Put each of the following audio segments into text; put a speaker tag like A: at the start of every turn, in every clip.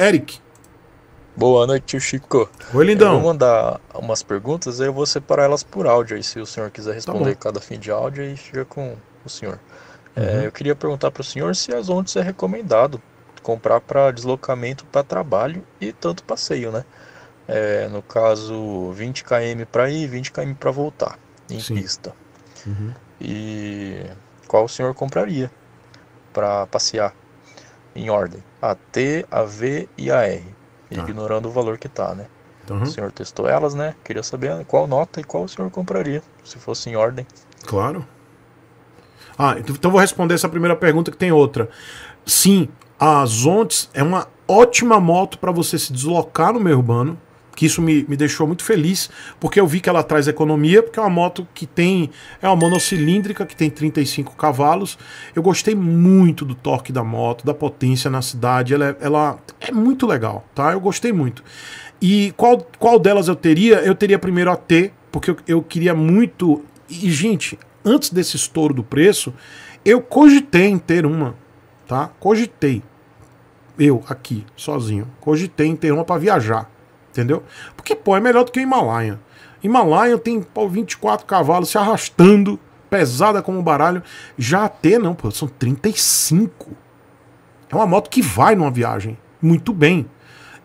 A: Eric. Boa noite, Chico. Oi, lindão. Eu vou mandar umas perguntas, aí eu vou separar elas por áudio aí, se o senhor quiser tá responder tá cada fim de áudio, aí fica com o senhor. É, uhum. É, eu queria perguntar para o senhor se as ondas é recomendado comprar para deslocamento para trabalho e tanto passeio, né? É, no caso, 20 km para ir, 20 km para voltar em Sim. pista. Uhum. E qual o senhor compraria para passear? em ordem. A T, a V e a R. Ah. Ignorando o valor que tá, né? Uhum. O senhor testou elas, né? Queria saber qual nota e qual o senhor compraria, se fosse em ordem.
B: Claro. Ah, então, então vou responder essa primeira pergunta que tem outra. Sim, a Zontes é uma ótima moto para você se deslocar no meio urbano que isso me, me deixou muito feliz, porque eu vi que ela traz economia, porque é uma moto que tem. É uma monocilíndrica que tem 35 cavalos. Eu gostei muito do torque da moto, da potência na cidade. Ela é, ela é muito legal, tá? Eu gostei muito. E qual, qual delas eu teria? Eu teria primeiro a T, porque eu, eu queria muito. E, gente, antes desse estouro do preço, eu cogitei em ter uma, tá? Cogitei. Eu aqui, sozinho. Cogitei em ter uma para viajar entendeu? Porque, pô, é melhor do que o Himalaia. Himalaia tem pô, 24 cavalos se arrastando, pesada como um baralho. Já a T, não, pô, são 35. É uma moto que vai numa viagem muito bem.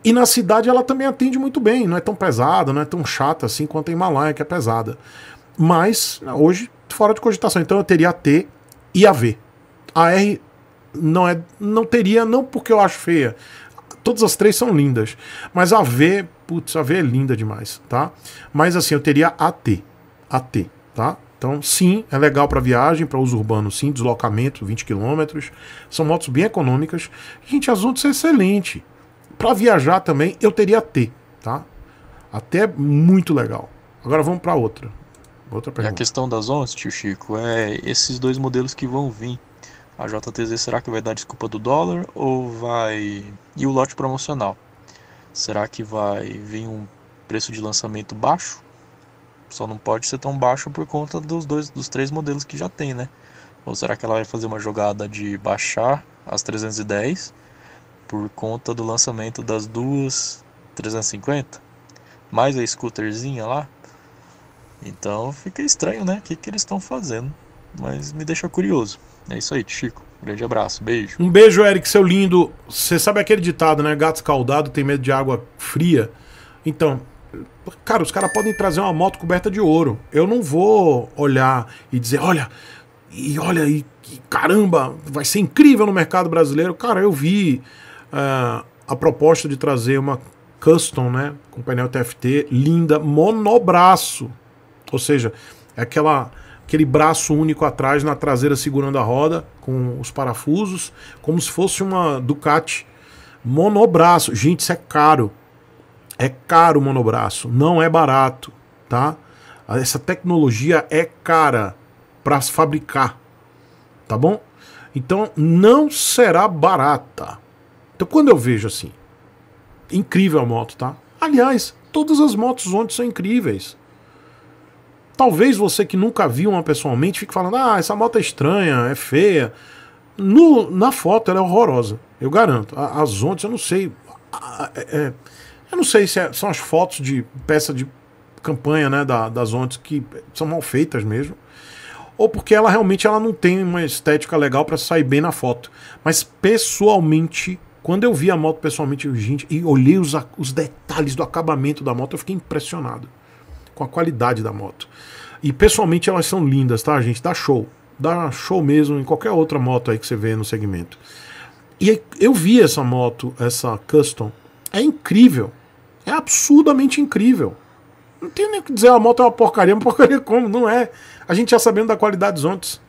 B: E na cidade ela também atende muito bem, não é tão pesada, não é tão chata assim quanto a Himalaia, que é pesada. Mas, né, hoje, fora de cogitação. Então eu teria a T e a V. A R não é não teria não porque eu acho feia. Todas as três são lindas, mas a V Putz, a V é linda demais, tá? Mas assim, eu teria AT. AT, tá? Então, sim, é legal para viagem, para uso urbano, sim, deslocamento, 20 km. São motos bem econômicas. Gente, as outras é excelente. Para viajar também, eu teria AT, tá? Até muito legal. Agora vamos para outra. Outra pergunta. E a
A: questão das ONS, tio Chico, é esses dois modelos que vão vir. A JTZ será que vai dar desculpa do dólar ou vai. E o lote promocional? Será que vai vir um preço de lançamento baixo? Só não pode ser tão baixo por conta dos dois, dos três modelos que já tem, né? Ou será que ela vai fazer uma jogada de baixar as 310 por conta do lançamento das duas 350? Mais a scooterzinha lá? Então fica estranho, né? O que, que eles estão fazendo? Mas me deixa curioso. É isso aí, Chico. Grande abraço, beijo. Um
B: beijo, Eric, seu lindo. Você sabe aquele ditado, né? Gato escaldado tem medo de água fria. Então, cara, os caras podem trazer uma moto coberta de ouro. Eu não vou olhar e dizer, olha, e olha, e, e caramba, vai ser incrível no mercado brasileiro. Cara, eu vi uh, a proposta de trazer uma custom, né? Com painel TFT, linda, monobraço. Ou seja, é aquela aquele braço único atrás na traseira segurando a roda com os parafusos, como se fosse uma Ducati monobraço. Gente, isso é caro. É caro o monobraço, não é barato, tá? Essa tecnologia é cara para fabricar, tá bom? Então não será barata. Então quando eu vejo assim, incrível a moto, tá? Aliás, todas as motos ontem são incríveis. Talvez você que nunca viu uma pessoalmente fique falando: ah, essa moto é estranha, é feia. No, na foto ela é horrorosa, eu garanto. As ondas, eu não sei. É, é, eu não sei se é, são as fotos de peça de campanha né, da, das ondas que são mal feitas mesmo. Ou porque ela realmente ela não tem uma estética legal para sair bem na foto. Mas pessoalmente, quando eu vi a moto pessoalmente, gente, e olhei os, os detalhes do acabamento da moto, eu fiquei impressionado com a qualidade da moto. E pessoalmente elas são lindas, tá, gente? Dá show. Dá show mesmo em qualquer outra moto aí que você vê no segmento. E eu vi essa moto, essa Custom. É incrível. É absurdamente incrível. Não tem nem o que dizer, a moto é uma porcaria, é uma porcaria como? Não é. A gente já sabendo da qualidade ontem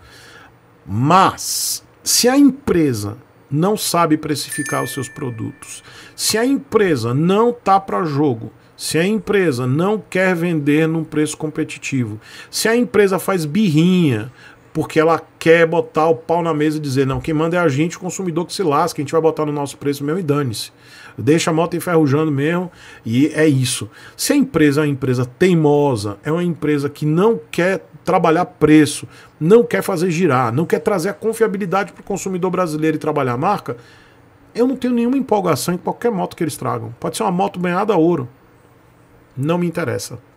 B: Mas, se a empresa não sabe precificar os seus produtos. Se a empresa não está para jogo, se a empresa não quer vender num preço competitivo, se a empresa faz birrinha, porque ela quer botar o pau na mesa e dizer: não, quem manda é a gente, o consumidor que se lasca, a gente vai botar no nosso preço mesmo e dane-se. Deixa a moto enferrujando mesmo e é isso. Se a empresa é uma empresa teimosa, é uma empresa que não quer trabalhar preço, não quer fazer girar, não quer trazer a confiabilidade para o consumidor brasileiro e trabalhar a marca, eu não tenho nenhuma empolgação em qualquer moto que eles tragam. Pode ser uma moto banhada a ouro. Não me interessa.